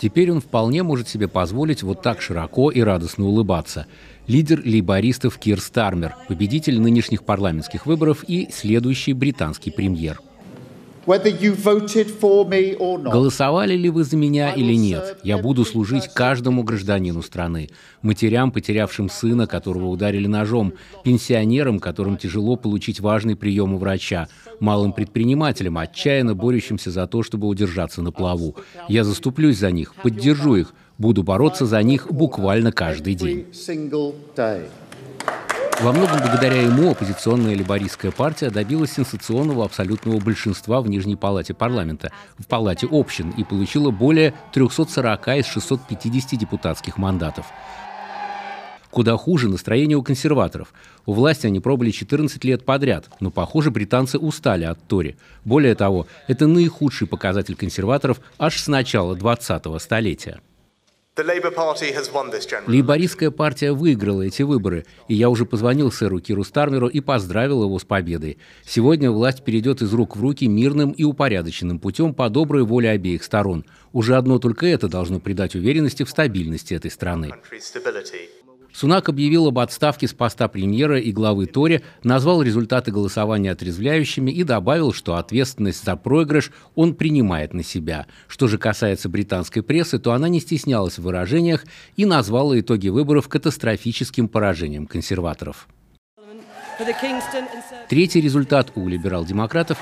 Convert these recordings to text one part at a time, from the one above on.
Теперь он вполне может себе позволить вот так широко и радостно улыбаться. Лидер лейбористов Кир Стармер, победитель нынешних парламентских выборов и следующий британский премьер. Голосовали ли вы за меня или нет, я буду служить каждому гражданину страны. Матерям, потерявшим сына, которого ударили ножом, пенсионерам, которым тяжело получить важный прием у врача, малым предпринимателям, отчаянно борющимся за то, чтобы удержаться на плаву. Я заступлюсь за них, поддержу их, буду бороться за них буквально каждый день. Во многом благодаря ему оппозиционная либористская партия добилась сенсационного абсолютного большинства в Нижней палате парламента, в палате общин, и получила более 340 из 650 депутатских мандатов. Куда хуже настроение у консерваторов. У власти они пробыли 14 лет подряд, но, похоже, британцы устали от Тори. Более того, это наихудший показатель консерваторов аж с начала 20-го столетия. Лейбористская партия выиграла эти выборы, и я уже позвонил сэру Киру Стармеру и поздравил его с победой. Сегодня власть перейдет из рук в руки мирным и упорядоченным путем по доброй воле обеих сторон. Уже одно только это должно придать уверенности в стабильности этой страны. Сунак объявил об отставке с поста премьера и главы Тори, назвал результаты голосования отрезвляющими и добавил, что ответственность за проигрыш он принимает на себя. Что же касается британской прессы, то она не стеснялась в выражениях и назвала итоги выборов катастрофическим поражением консерваторов. Третий результат у либерал-демократов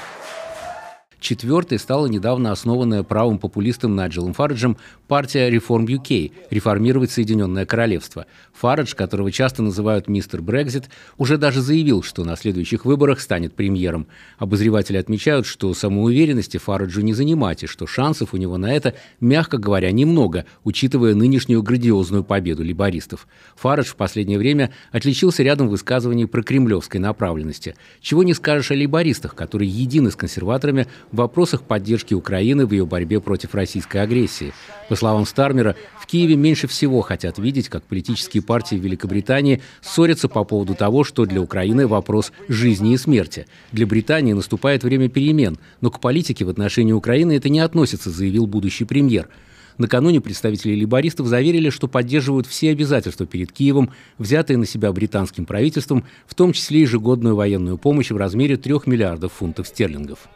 Четвертой стала недавно основанная правым популистом Наджелом Фараджем партия Reform UK – «Реформировать Соединенное Королевство». Фарадж, которого часто называют «мистер Брекзит», уже даже заявил, что на следующих выборах станет премьером. Обозреватели отмечают, что самоуверенности Фараджу не занимать, и что шансов у него на это, мягко говоря, немного, учитывая нынешнюю грандиозную победу либористов. Фарадж в последнее время отличился рядом высказываний про кремлевской направленности. Чего не скажешь о либористах, которые едины с консерваторами в вопросах поддержки Украины в ее борьбе против российской агрессии. По словам Стармера, в Киеве меньше всего хотят видеть, как политические партии Великобритании ссорятся по поводу того, что для Украины вопрос жизни и смерти. Для Британии наступает время перемен, но к политике в отношении Украины это не относится, заявил будущий премьер. Накануне представители лейбористов заверили, что поддерживают все обязательства перед Киевом, взятые на себя британским правительством, в том числе ежегодную военную помощь в размере 3 миллиардов фунтов стерлингов.